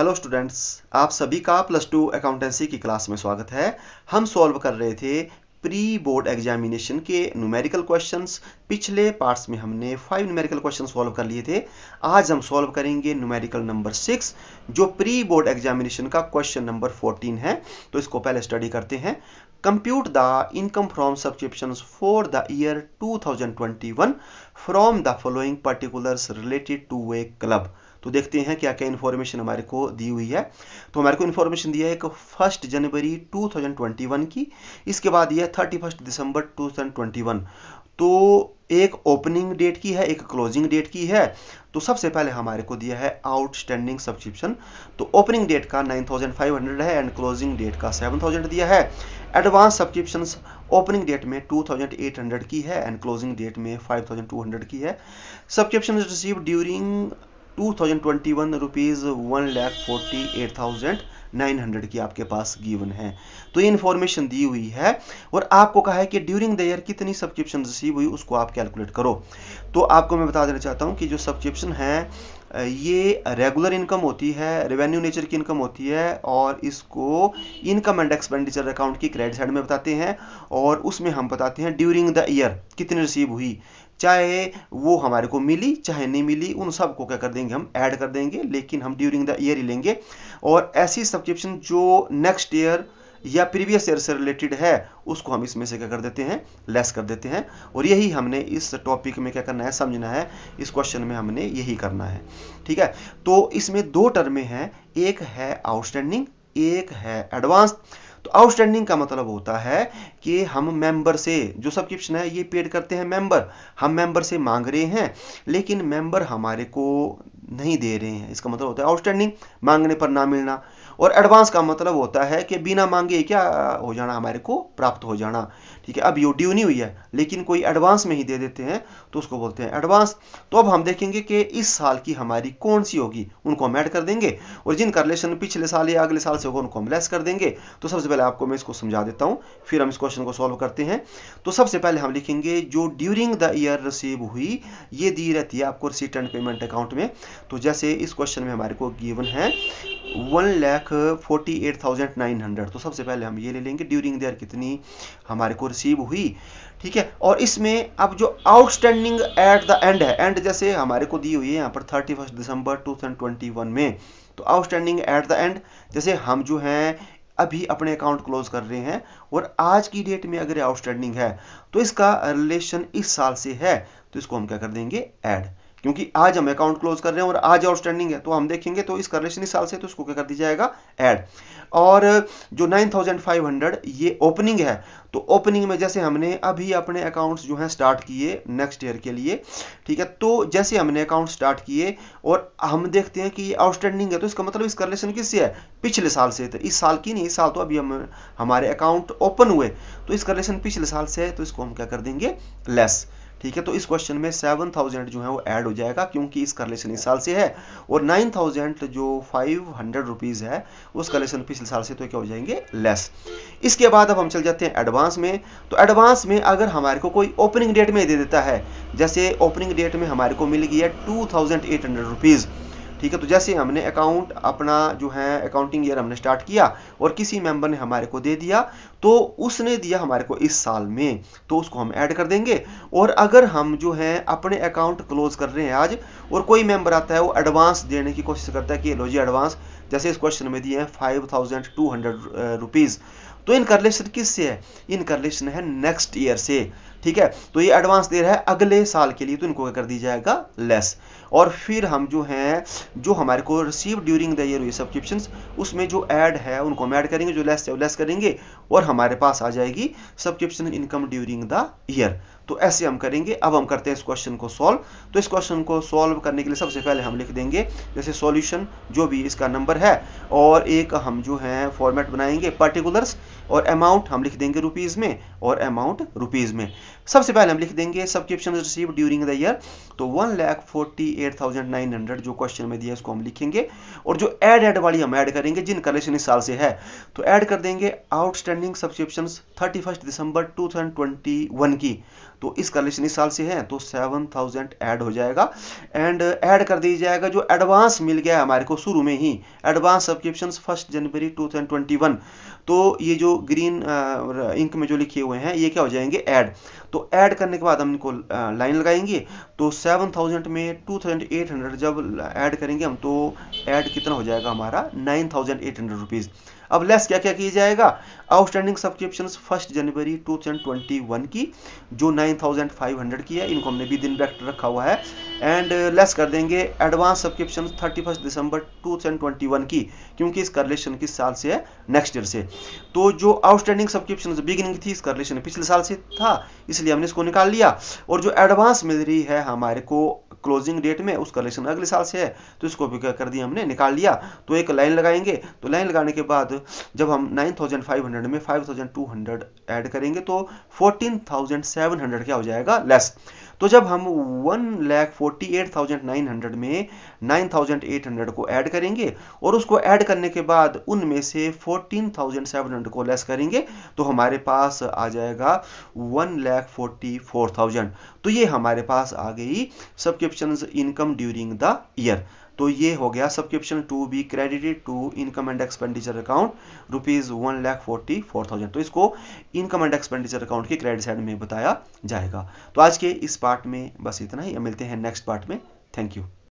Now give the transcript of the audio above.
hello students आप सभी का प्लस टू अकाउंटेंसी की क्लास में स्वागत है हम सॉल्व कर रहे थे प्री बोर्ड एग्जामिनेशन के न्यूमेरिकल क्वेश्चंस पिछले पार्ट्स में हमने फाइव न्यूमेरिकल क्वेश्चन सॉल्व कर लिए थे आज हम सॉल्व करेंगे न्यूमेरिकल नंबर सिक्स जो प्री बोर्ड एग्जामिनेशन का क्वेश्चन नंबर फोर्टीन है तो इसको पहले स्टडी करते हैं compute the income from subscription for the year to from the following particular related to a club तो देखते हैं क्या क्या इन्फॉर्मेशन हमारे को दी हुई है तो हमारे को इन्फॉर्मेशन दिया है कि फर्स्ट जनवरी 2021 की इसके बाद यह थर्टी फर्स्ट दिसंबर 2021 तो एक ओपनिंग डेट की है एक क्लोजिंग डेट की है तो सबसे पहले हमारे को दिया है आउटस्टैंडिंग सब्सक्रिप्शन तो ओपनिंग डेट का 9500 है एंड क्लोजिंग डेट का 7000 दिया है एडवांस सब्सक्रिप्शन ओपनिंग डेट में 2800 की है एंड क्लोजिंग डेट में 5200 की है subscription receive during two thousand one lakh forty eight thousand nine hundred की आपके पास गिवन है तो ये इन्फॉर्मेशन दी हुई है और आपको कहा है कि ड्यूरिंग द ईयर कितनी सब्सक्रिप्शन रिसीव हुई उसको आप कैलकुलेट करो तो आपको मैं बता देना चाहता हूँ कि जो सब्सक्रिप्शन है ये रेगुलर इनकम होती है रेवेन्यू नेचर की इनकम होती है और इसको इनकम एंड एक्सपेंडिचर अकाउंट की क्रेडिट साइड में बताते हैं और उसमें हम बताते हैं ड्यूरिंग द ईयर कितनी रिसीव हुई चाहे वो हमारे को मिली चाहे नहीं मिली उन सब को क्या कर देंगे हम ऐड कर देंगे लेकिन हम ड्यूरिंग द ईयर ही लेंगे और ऐसी सब्सक्रिप्शन जो नेक्स्ट ईयर या प्रीवियस ईयर से रिलेटेड है उसको हम इसमें से क्या कर देते हैं लेस कर देते हैं और यही हमने इस टॉपिक में क्या करना है समझना है इस क्वेश्चन में हमने यही करना है ठीक है तो इसमें दो टर्में हैं एक है आउटस्टैंडिंग एक है एडवांस तो आउटस्टैंडिंग का मतलब होता है कि हम मेंबर से जो सब्सक्रिप्शन है ये पेड करते हैं मेंबर हम मेंबर से मांग रहे हैं लेकिन मेंबर हमारे को नहीं दे रहे हैं इसका मतलब होता है आउटस्टैंडिंग मांगने पर ना मिलना और एडवांस का मतलब होता है कि बिना मांगे क्या हो जाना हमारे को प्राप्त हो जाना ठीक है अब यू ड्यू नहीं हुई है लेकिन कोई एडवांस में ही दे देते हैं तो उसको बोलते हैं एडवांस तो अब हम देखेंगे कि इस साल की हमारी कौन सी होगी उनको हम ऐड कर देंगे और जिनका रिलेशन पिछले साल या अगले साल से होगा उनको हम लेस कर देंगे तो सबसे पहले आपको मैं इसको समझा देता हूँ फिर हम इस क्वेश्चन को सॉल्व करते हैं तो सबसे पहले हम लिखेंगे जो ड्यूरिंग द ईयर रिसीव हुई ये दी रहती है आपको रिसीट एंड पेमेंट अकाउंट में तो जैसे इस क्वेश्चन में हमारे को गिवन है one lakh forty eight thousand nine hundred तो सबसे पहले हम ये ले लेंगे ड्यूरिंग देयर कितनी हमारे को रिसीव हुई ठीक है और इसमें अब जो आउटस्टैंडिंग एट द एंड है एंड जैसे हमारे को दी हुई है यहाँ पर thirty first December two thousand twenty one में तो आउटस्टैंडिंग एट द एंड जैसे हम जो हैं अभी अपने अकाउंट क्लोज कर रहे हैं और आज की डेट में अगर आउटस्टैंडिंग है तो इसका रिलेशन इस साल से है तो इसको हम क्या कर देंगे ऐड क्योंकि आज हम अकाउंट क्लोज कर रहे हैं और आज आउटस्टैंडिंग है तो हम देखेंगे तो इस करेक्शन साल से तो इसको क्या कर दिया जाएगा ऐड और जो 9500 ये ओपनिंग है तो ओपनिंग में जैसे हमने अभी अपने अकाउंट्स जो हैं स्टार्ट किए नेक्स्ट ईयर के लिए ठीक है तो जैसे हमने अकाउंट स्टार्ट किए और हम देखते हैं कि ये आउटस्टैंडिंग है तो इसका मतलब इस करेशन किससे है पिछले साल से तो इस साल की नहीं इस साल तो अभी हम हमारे अकाउंट ओपन हुए तो इस करेशन पिछले साल से है तो इसको हम क्या कर देंगे लेस ठीक है तो इस क्वेश्चन में सेवन थाउजेंड जो है वो ऐड हो जाएगा क्योंकि इस कलेक्शन इस साल से है और नाइन थाउजेंड जो फाइव हंड्रेड रुपीज़ है उस कलेक्शन पिछले साल से तो क्या हो जाएंगे लेस इसके बाद अब हम चल जाते हैं एडवांस में तो एडवांस में अगर हमारे को कोई ओपनिंग डेट में दे देता है जैसे ओपनिंग डेट में हमारे को मिल गई है two thousand eight hundred rupees ठीक है तो जैसे हमने अकाउंट अपना जो है अकाउंटिंग ईयर हमने स्टार्ट किया और किसी मेंबर ने हमारे को दे दिया तो उसने दिया हमारे को इस साल में तो उसको हम ऐड कर देंगे और अगर हम जो है अपने अकाउंट क्लोज कर रहे हैं आज और कोई मेंबर आता है वो एडवांस देने की कोशिश करता है कि लो जी एडवांस जैसे इस क्वेश्चन में दिए हैं five thousand two hundred rupees तो इनका रिलेशन किससे है इनका रिलेशन है नेक्स्ट ईयर से ठीक है तो ये एडवांस दे रहा है अगले साल के लिए तो इनको क्या कर दी जाएगा लेस और फिर हम जो हैं जो हमारे को रिसीव ड्यूरिंग द ईयर हुई सब्सक्रिप्शन उसमें जो ऐड है उनको हम ऐड करेंगे जो लेस है लेस करेंगे और हमारे पास आ जाएगी subscription income during the year तो ऐसे हम करेंगे अब हम करते हैं इस क्वेश्चन को सॉल्व तो इस क्वेश्चन को सॉल्व करने के लिए सबसे पहले हम लिख देंगे जैसे सॉल्यूशन जो भी इसका नंबर है और एक हम जो है फॉर्मेट बनाएंगे पर्टिकुलर्स और अमाउंट हम लिख देंगे रुपीज़ में और अमाउंट रुपीज़ में सबसे पहले हम लिख देंगे subscription receive during the year तो one lakh forty eight thousand nine hundred जो क्वेश्चन में दिया उसको हम लिखेंगे और जो एड एड वाली हम ऐड करेंगे जिन कलेक्शन इस साल से है तो ऐड कर देंगे outstanding subscription thirty first December two thousand twenty one की तो इस कलेक्शन इस साल से है तो सेवन थाउजेंड ऐड हो जाएगा एंड ऐड कर दिया जाएगा जो एडवांस मिल गया हमारे को शुरू में ही advance subscription first January two thousand twenty one तो ये जो ग्रीन uh, इंक में जो लिखे हुए हैं ये क्या हो जाएंगे ऐड तो ऐड करने के बाद हम इनको लाइन uh, लगाएंगे तो सेवन थाउजेंड में टू थाउजेंड एट हंड्रेड जब ऐड करेंगे हम तो ऐड कितना हो जाएगा हमारा nine thousand eight hundred rupees अब लेस क्या क्या किया जाएगा आउटस्टैंडिंग सब्सक्रिप्शन फर्स्ट जनवरी 2021 की जो 9500 की है इनको हमने भी दिन बैक्ट रखा हुआ है एंड लेस uh, कर देंगे एडवांस सब्सक्रिप्शन 31 दिसंबर 2021 की क्योंकि इसका रिलेशन किस साल से है नेक्स्ट ईयर से तो जो आउटस्टैंडिंग सब्सक्रिप्शन बिगिनिंग थी इसका रिलेशन पिछले साल से था इसलिए हमने इसको निकाल लिया और जो एडवांस मिल रही है हमारे को क्लोजिंग डेट में उस कलेक्शन अगले साल से है तो इसको भी क्या कर दिया हमने निकाल लिया तो एक लाइन लगाएंगे तो लाइन लगाने के बाद जब हम 9500 में 5200 ऐड करेंगे तो 14700 क्या हो जाएगा लेस तो जब हम one lakh forty eight thousand nine hundred में 9800 को ऐड करेंगे और उसको ऐड करने के बाद उनमें से 14700 को लेस करेंगे तो हमारे पास आ जाएगा one lakh forty four thousand तो ये हमारे पास आ गई subscription income during the year तो ये हो गया subscription to be credited to income and expenditure account rupees one lakh forty four thousand तो इसको इनकम एंड एक्सपेंडिचर अकाउंट के क्रेडिट साइड में बताया जाएगा तो आज के इस पार्ट में बस इतना ही मिलते हैं नेक्स्ट पार्ट में थैंक यू